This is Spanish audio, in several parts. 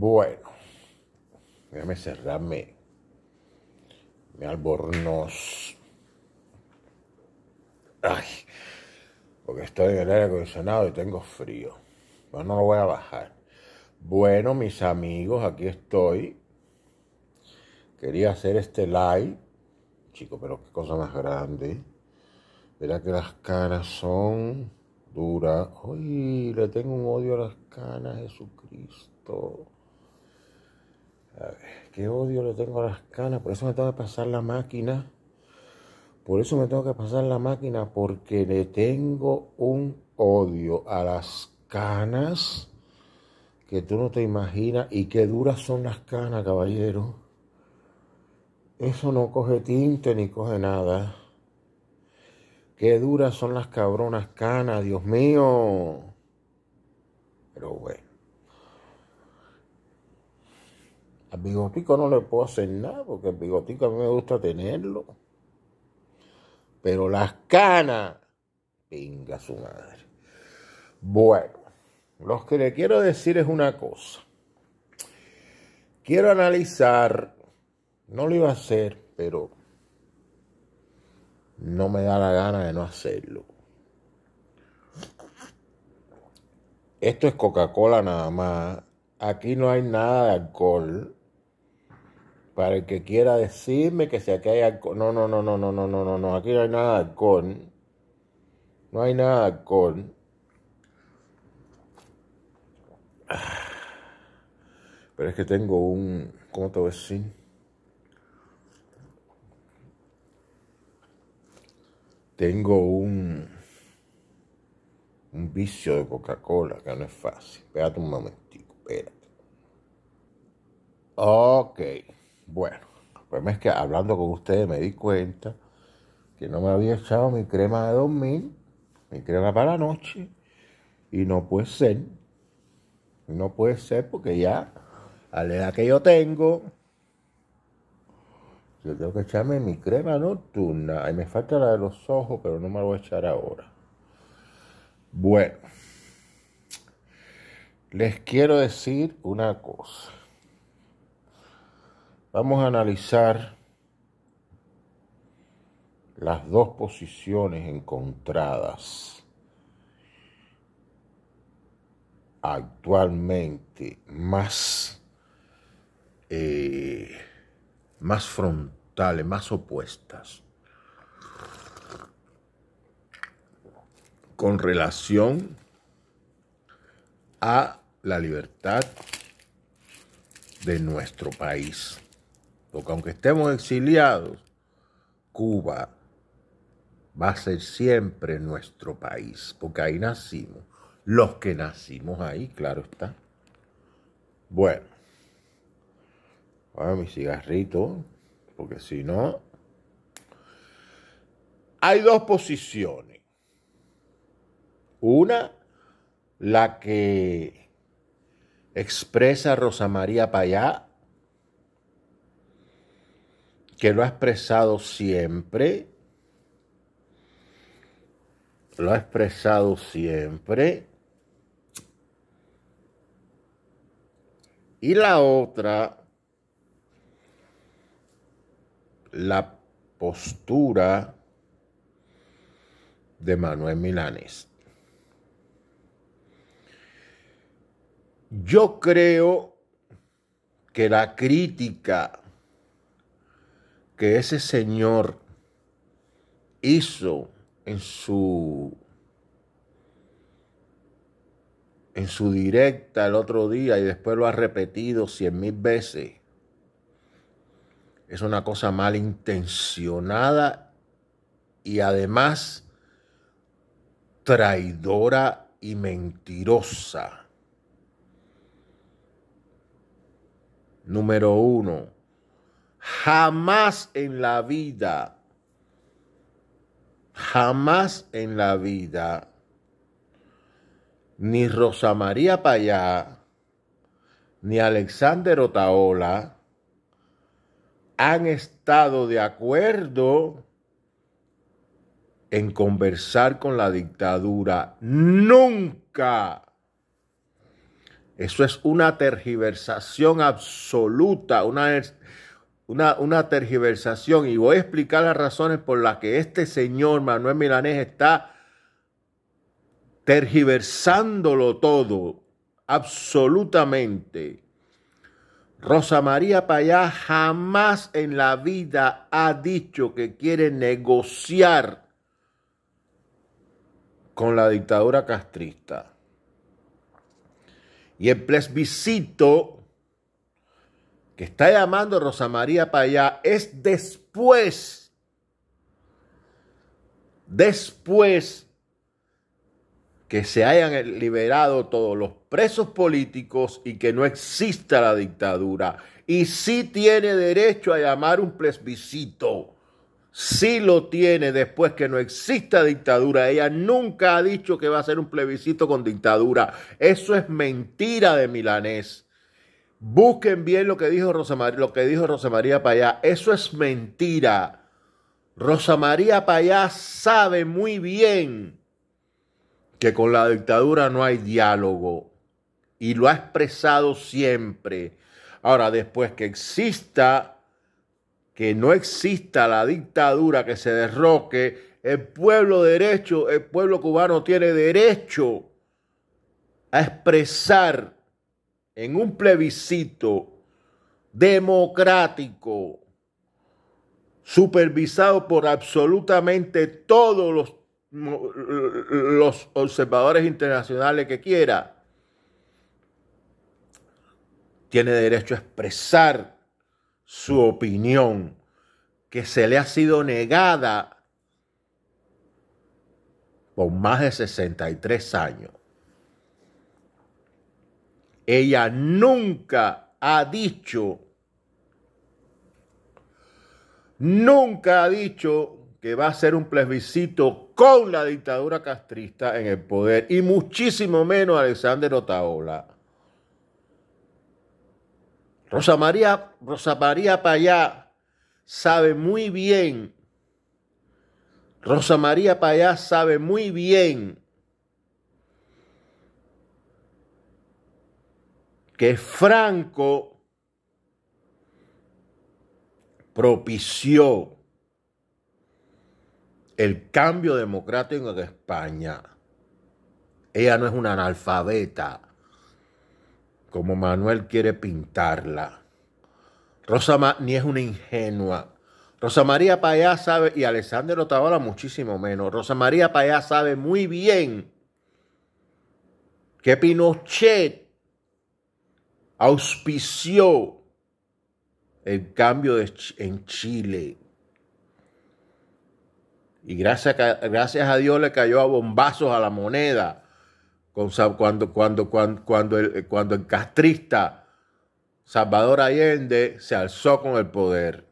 Bueno, déjame cerrarme me albornoz. Ay, porque estoy en el aire acondicionado y tengo frío. Pero no lo voy a bajar. Bueno, mis amigos, aquí estoy. Quería hacer este live. Chico, pero qué cosa más grande. Verá que las caras son duras. Uy, le tengo un odio a las canas, Jesucristo. Qué odio le tengo a las canas, por eso me tengo que pasar la máquina. Por eso me tengo que pasar la máquina, porque le tengo un odio a las canas que tú no te imaginas y qué duras son las canas, caballero. Eso no coge tinte ni coge nada. Qué duras son las cabronas canas, Dios mío. Pero bueno. Al bigotico no le puedo hacer nada, porque el bigotico a mí me gusta tenerlo. Pero las canas, venga su madre. Bueno, lo que le quiero decir es una cosa. Quiero analizar, no lo iba a hacer, pero no me da la gana de no hacerlo. Esto es Coca-Cola nada más. Aquí no hay nada de alcohol. Para el que quiera decirme que si aquí hay alcohol. No, no, no, no, no, no, no, no, no. Aquí no hay nada de alcohol. No hay nada de alcohol. Pero es que tengo un. ¿Cómo te voy a Tengo un. Un vicio de Coca-Cola que no es fácil. Espérate un momentico, espérate. Ok. Bueno, el problema es que hablando con ustedes me di cuenta que no me había echado mi crema de dormir, mi crema para la noche, y no puede ser. No puede ser porque ya a la edad que yo tengo, yo tengo que echarme mi crema nocturna. Y me falta la de los ojos, pero no me la voy a echar ahora. Bueno, les quiero decir una cosa. Vamos a analizar las dos posiciones encontradas actualmente más, eh, más frontales, más opuestas con relación a la libertad de nuestro país. Porque aunque estemos exiliados, Cuba va a ser siempre nuestro país, porque ahí nacimos, los que nacimos ahí, claro está. Bueno, bueno, mi cigarrito, porque si no, hay dos posiciones. Una, la que expresa Rosa María Payá que lo ha expresado siempre, lo ha expresado siempre. Y la otra, la postura de Manuel Milanes. Yo creo que la crítica que ese Señor hizo en su en su directa el otro día y después lo ha repetido cien mil veces. Es una cosa mal intencionada y además traidora y mentirosa. Número uno Jamás en la vida, jamás en la vida, ni Rosa María Payá, ni Alexander Otaola han estado de acuerdo en conversar con la dictadura. Nunca. Eso es una tergiversación absoluta, una una, tergiversación y voy a explicar las razones por las que este señor Manuel Milanés está tergiversándolo todo, absolutamente. Rosa María Payá jamás en la vida ha dicho que quiere negociar con la dictadura castrista. Y el plebiscito que está llamando Rosa María para allá es después, después que se hayan liberado todos los presos políticos y que no exista la dictadura. Y sí tiene derecho a llamar un plebiscito. Sí lo tiene después que no exista dictadura. Ella nunca ha dicho que va a ser un plebiscito con dictadura. Eso es mentira de Milanés. Busquen bien lo que dijo Rosa María, lo que dijo Rosa María Payá. Eso es mentira. Rosa María Payá sabe muy bien que con la dictadura no hay diálogo y lo ha expresado siempre. Ahora, después que exista, que no exista la dictadura, que se derroque, el pueblo derecho, el pueblo cubano tiene derecho a expresar en un plebiscito democrático, supervisado por absolutamente todos los, observadores internacionales que quiera, tiene derecho a expresar su opinión que se le ha sido negada por más de 63 años. Ella nunca ha dicho, nunca ha dicho que va a ser un plebiscito con la dictadura castrista en el poder y muchísimo menos Alexander Otaola. Rosa María, Rosa María Payá sabe muy bien, Rosa María Payá sabe muy bien que Franco propició el cambio democrático en España. Ella no es una analfabeta, como Manuel quiere pintarla. Rosa ni es una ingenua. Rosa María Payá sabe, y Alessandro Tabala muchísimo menos, Rosa María Payá sabe muy bien que Pinochet auspició el cambio en Chile. Y gracias a, gracias a Dios le cayó a bombazos a la moneda cuando, cuando, cuando, el, cuando el castrista Salvador Allende se alzó con el poder.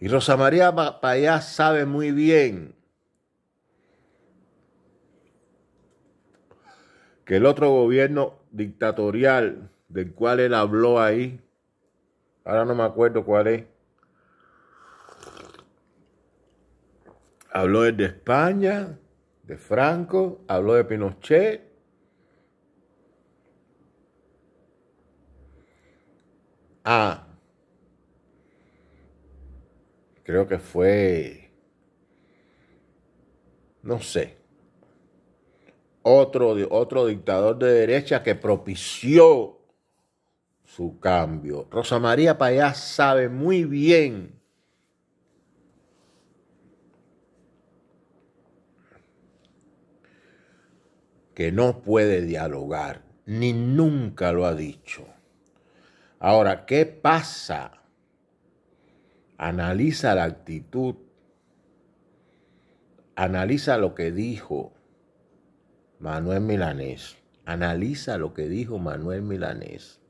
Y Rosa María Payá sabe muy bien que el otro gobierno dictatorial del cual él habló ahí, ahora no me acuerdo cuál es, habló de España, de Franco, habló de Pinochet. Ah, creo que fue, no sé, otro, otro dictador de derecha que propició su cambio. Rosa María Payá sabe muy bien que no puede dialogar, ni nunca lo ha dicho. Ahora, ¿qué pasa? Analiza la actitud, analiza lo que dijo, Manuel Milanés. Analiza lo que dijo Manuel Milanés.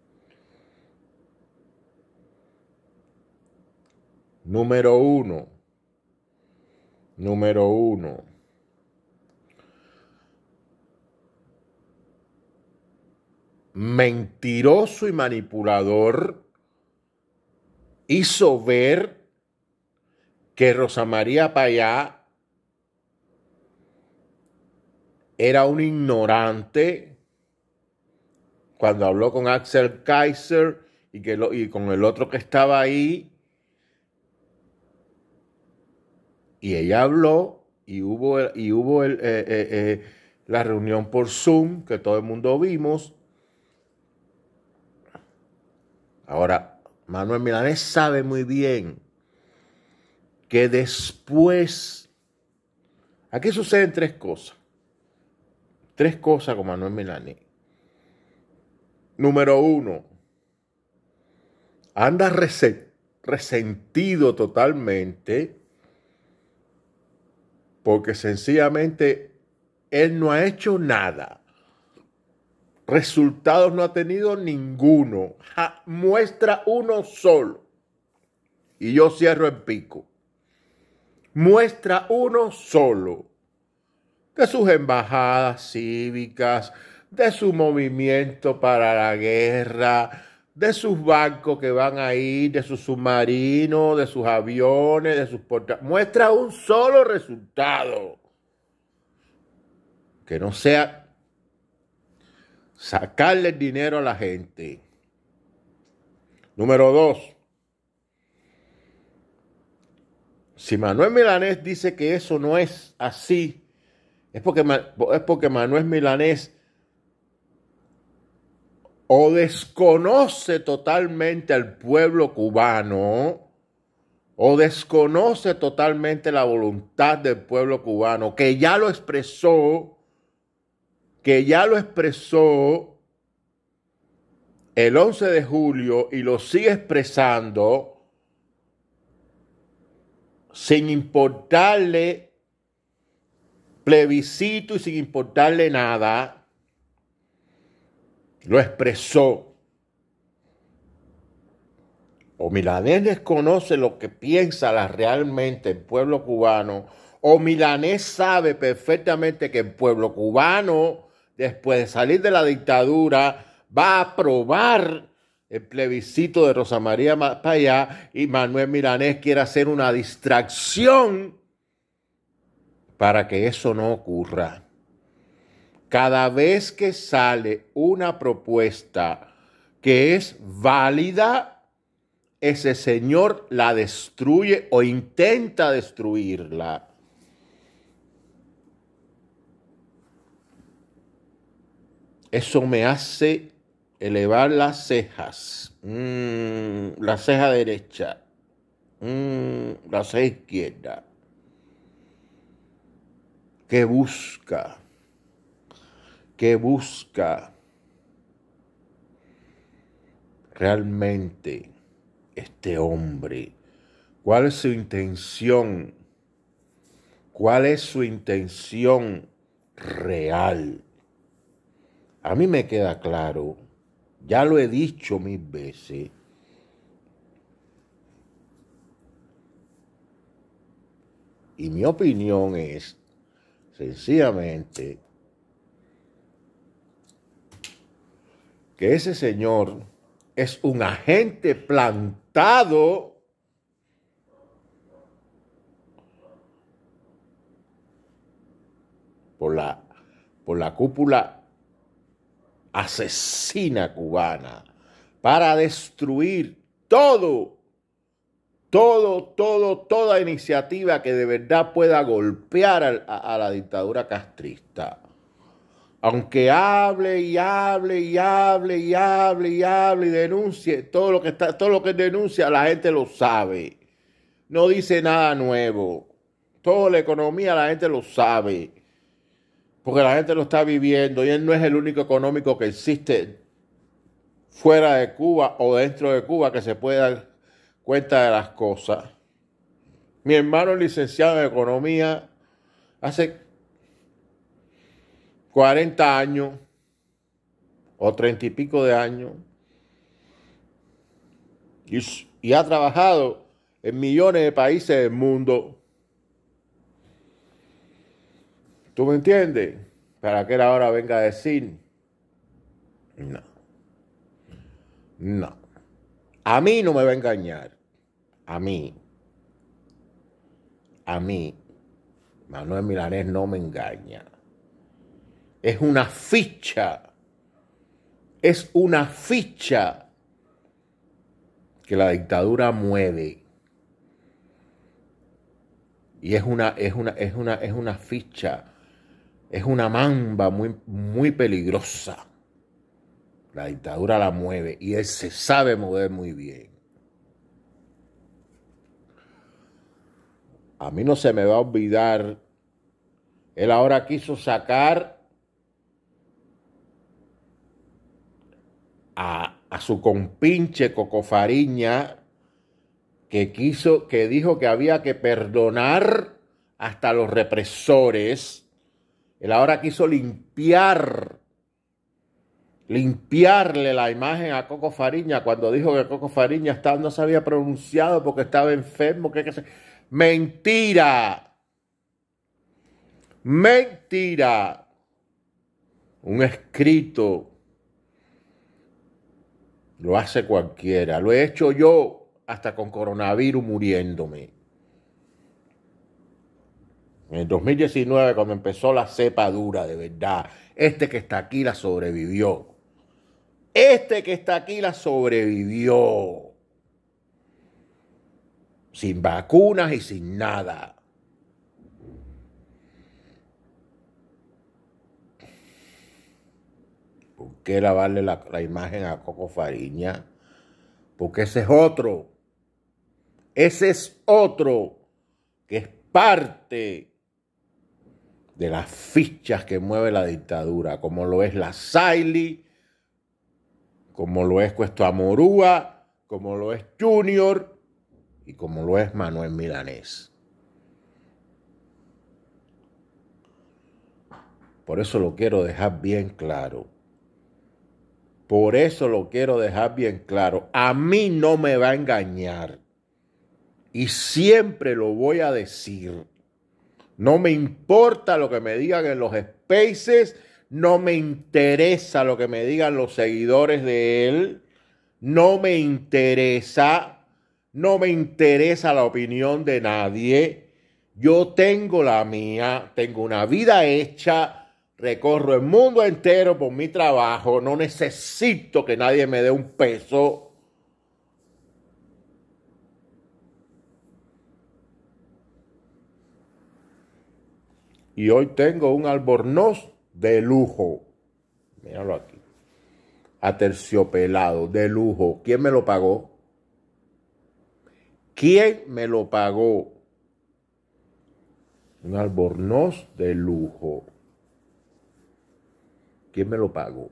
Número uno. Número uno. Mentiroso y manipulador hizo ver que Rosa María Payá era un ignorante cuando habló con Axel Kaiser y, que lo, y con el otro que estaba ahí. Y ella habló y hubo, y hubo eh, eh, eh, la reunión por Zoom que todo el mundo vimos. Ahora, Manuel Milanés sabe muy bien que después, aquí suceden tres cosas tres cosas con Manuel Melani. Número uno, anda resentido totalmente porque sencillamente él no ha hecho nada. Resultados no ha tenido ninguno. muestra uno solo. Y yo cierro en pico. Muestra uno solo de sus embajadas cívicas, de su movimiento para la guerra, de sus bancos que van a ir, de sus submarinos, de sus aviones, de sus portales. Muestra un solo resultado. Que no sea sacarle dinero a la gente. Número dos. Si Manuel Milanés dice que eso no es así, es porque, es porque Manuel Milanés o desconoce totalmente al pueblo cubano o desconoce totalmente la voluntad del pueblo cubano, que ya lo expresó, que ya lo expresó el 11 de julio y lo sigue expresando sin importarle plebiscito y sin importarle nada, lo expresó. O Milanés desconoce lo que piensa la, realmente el pueblo cubano, o Milanés sabe perfectamente que el pueblo cubano, después de salir de la dictadura, va a aprobar el plebiscito de Rosa María Payá y Manuel Milanés quiere hacer una distracción para que eso no ocurra. Cada vez que sale una propuesta que es válida, ese señor la destruye o intenta destruirla. Eso me hace elevar las cejas, mm, la ceja derecha, mm, la ceja izquierda. ¿Qué busca, ¿Qué busca realmente este hombre? ¿Cuál es su intención? ¿Cuál es su intención real? A mí me queda claro, ya lo he dicho mil veces, y mi opinión es sencillamente que ese señor es un agente plantado por la, por la cúpula asesina cubana para destruir todo todo, todo, toda iniciativa que de verdad pueda golpear a, la dictadura castrista. Aunque hable y hable y hable y hable y hable y denuncie, todo lo que está, todo lo que denuncia, la gente lo sabe. No dice nada nuevo. Toda la economía, la gente lo sabe porque la gente lo está viviendo y él no es el único económico que existe fuera de Cuba o dentro de Cuba que se pueda cuenta de las cosas. Mi hermano es licenciado en economía hace 40 años o 30 y pico de años y, ha trabajado en millones de países del mundo. ¿Tú me entiendes? Para que él ahora venga a decir, no, no, a mí no me va a engañar a mí, a mí, Manuel Milanés no me engaña. Es una ficha, es una ficha que la dictadura mueve. Y es una, es una, es una, es una ficha, es una mamba muy, muy peligrosa. La dictadura la mueve y él se sabe mover muy bien. a mí no se me va a olvidar, él ahora quiso sacar a, su compinche Cocofariña, que quiso, que dijo que había que perdonar hasta los represores. Él ahora quiso limpiar, limpiarle la imagen a Coco Fariña cuando dijo que Coco Fariña estaba, no se había pronunciado porque estaba enfermo. que se... Mentira. Mentira. Un escrito lo hace cualquiera. Lo he hecho yo hasta con coronavirus muriéndome. En 2019, cuando empezó la cepa dura, de verdad, este que está aquí la sobrevivió. Este que está aquí la sobrevivió sin vacunas y sin nada. ¿Por qué lavarle la, imagen a Coco Fariña? Porque ese es otro. Ese es otro que es parte de las fichas que mueve la dictadura, como lo es la Saili, como lo es Cuesto Amorúa, como lo es Junior y como lo es Manuel Milanés. Por eso lo quiero dejar bien claro. Por eso lo quiero dejar bien claro. A mí no me va a engañar. Y siempre lo voy a decir. No me importa lo que me digan en los spaces. No me interesa lo que me digan los seguidores de él. No me interesa no me interesa la opinión de nadie. Yo tengo la mía, tengo una vida hecha, recorro el mundo entero por mi trabajo, no necesito que nadie me dé un peso. y hoy tengo un albornoz de lujo. Míralo aquí. Aterciopelado, de lujo. ¿Quién me lo pagó? ¿Quién me lo pagó? Un albornoz de lujo. ¿Quién me lo pagó?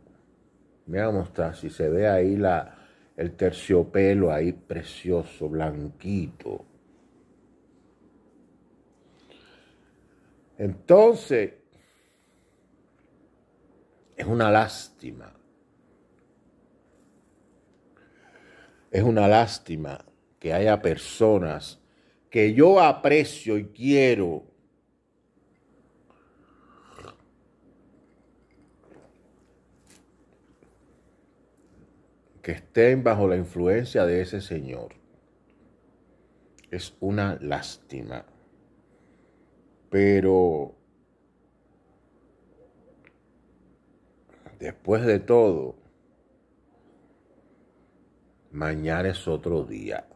Me voy a mostrar si se ve ahí la, el terciopelo ahí precioso, blanquito. Entonces, es una lástima. Es una lástima que haya personas que yo aprecio y quiero que estén bajo la influencia de ese Señor. Es una lástima. Pero después de todo, mañana es otro día.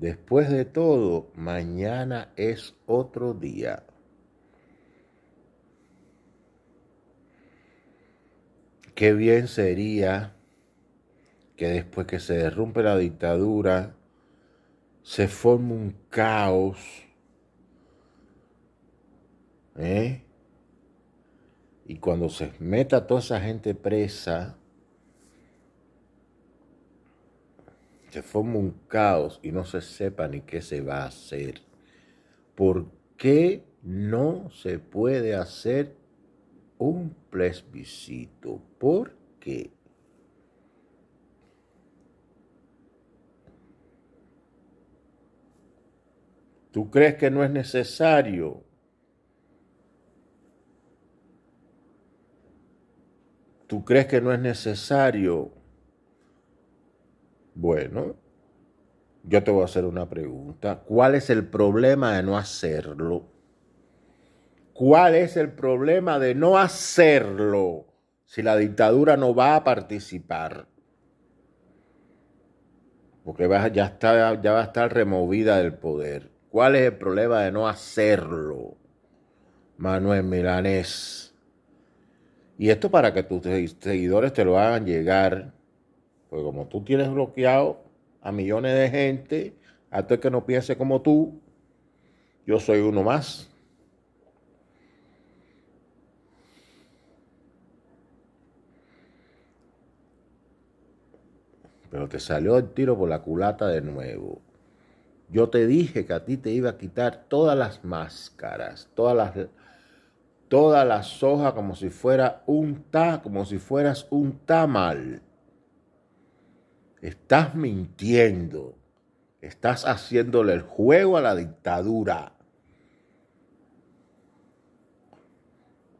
Después de todo, mañana es otro día. Qué bien sería que después que se derrumbe la dictadura, se forme un caos. ¿eh? Y cuando se meta toda esa gente presa, se forma un caos y no se sepa ni qué se va a hacer. ¿Por qué no se puede hacer un plebiscito? ¿Por qué? ¿Tú crees que no es necesario? ¿Tú crees que no es necesario bueno, yo te voy a hacer una pregunta. ¿Cuál es el problema de no hacerlo? ¿Cuál es el problema de no hacerlo si la dictadura no va a participar? Porque ya, está, ya va a estar removida del poder. ¿Cuál es el problema de no hacerlo? Manuel Milanés. Y esto para que tus seguidores te lo hagan llegar porque como tú tienes bloqueado a millones de gente, a todo el que no piense como tú, yo soy uno más. Pero te salió el tiro por la culata de nuevo. Yo te dije que a ti te iba a quitar todas las máscaras, todas las, todas las hojas como si fuera un ta, como si fueras un tamal. Estás mintiendo. Estás haciéndole el juego a la dictadura.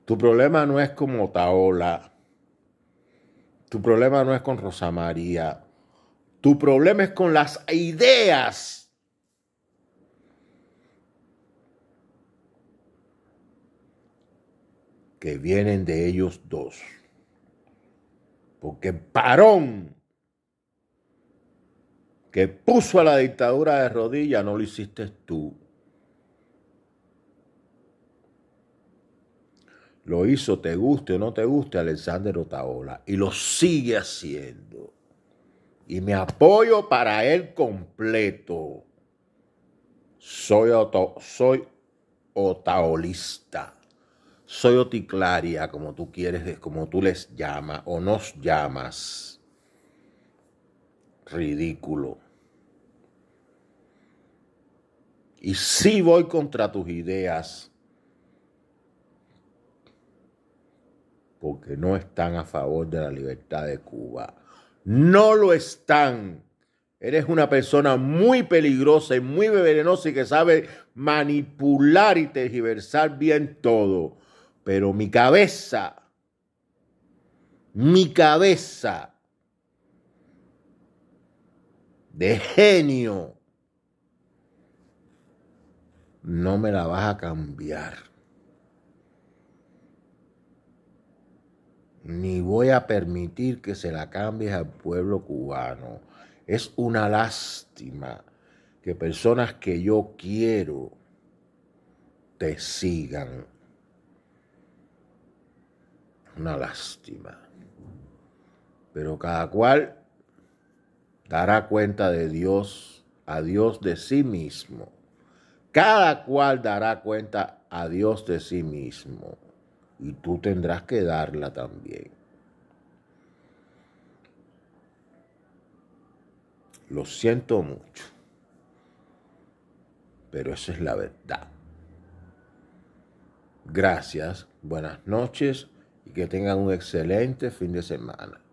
Tu problema no es con Otaola. Tu problema no es con Rosa María. Tu problema es con las ideas. que vienen de ellos dos. Porque Parón que puso a la dictadura de rodillas no lo hiciste tú. Lo hizo, te guste o no te guste, Alexander Otaola. Y lo sigue haciendo. Y me apoyo para él completo. Soy, soy otaolista. Soy oticlaria, como tú quieres, como tú les llamas o nos llamas ridículo. Y si sí voy contra tus ideas, porque no están a favor de la libertad de Cuba. No lo están. Eres una persona muy peligrosa y muy venenosa y que sabe manipular y tergiversar bien todo. Pero mi cabeza, mi cabeza de genio, no me la vas a cambiar. Ni voy a permitir que se la cambies al pueblo cubano. Es una lástima que personas que yo quiero te sigan. Una lástima. Pero cada cual dará cuenta de Dios, a Dios de sí mismo. Cada cual dará cuenta a Dios de sí mismo. Y tú tendrás que darla también. Lo siento mucho, pero esa es la verdad. Gracias, buenas noches y que tengan un excelente fin de semana.